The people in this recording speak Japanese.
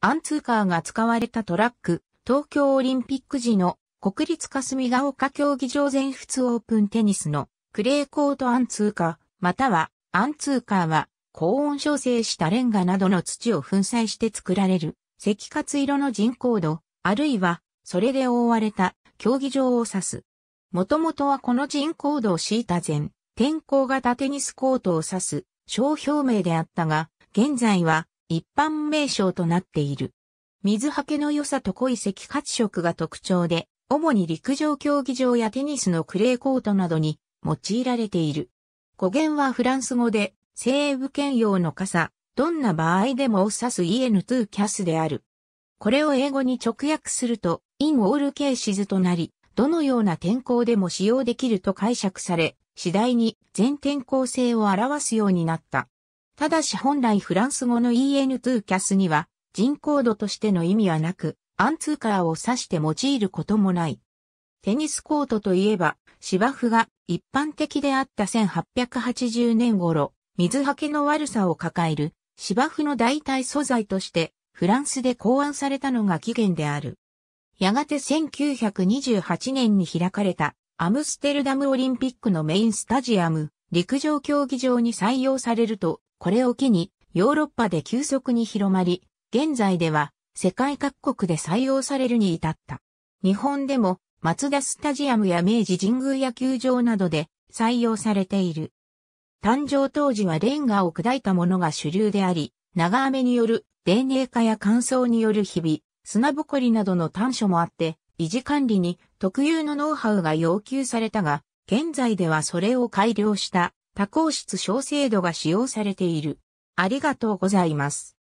アンツーカーが使われたトラック、東京オリンピック時の国立霞ヶ丘競技場全仏オープンテニスのクレーコートアンツーカー、またはアンツーカーは高温焼成したレンガなどの土を粉砕して作られる赤活色の人工土、あるいはそれで覆われた競技場を指す。もともとはこの人工土を敷いた前、天候型テニスコートを指す商標名であったが、現在は一般名称となっている。水はけの良さと濃い赤褐色が特徴で、主に陸上競技場やテニスのクレーコートなどに用いられている。語源はフランス語で、西部兼用の傘、どんな場合でもを指す EN2 キャスである。これを英語に直訳すると、in all cases となり、どのような天候でも使用できると解釈され、次第に全天候性を表すようになった。ただし本来フランス語の EN2 キャスには人工度としての意味はなく、アンツーカーを指して用いることもない。テニスコートといえば、芝生が一般的であった1880年頃、水はけの悪さを抱える芝生の代替素材としてフランスで考案されたのが起源である。やがて1928年に開かれたアムステルダムオリンピックのメインスタジアム陸上競技場に採用されるとこれを機にヨーロッパで急速に広まり、現在では世界各国で採用されるに至った。日本でも松田スタジアムや明治神宮野球場などで採用されている。誕生当時はレンガを砕いたものが主流であり、長雨による電影化や乾燥による日々、砂ぼこりなどの短所もあって、維持管理に特有のノウハウが要求されたが、現在ではそれを改良した多孔質小精度が使用されている。ありがとうございます。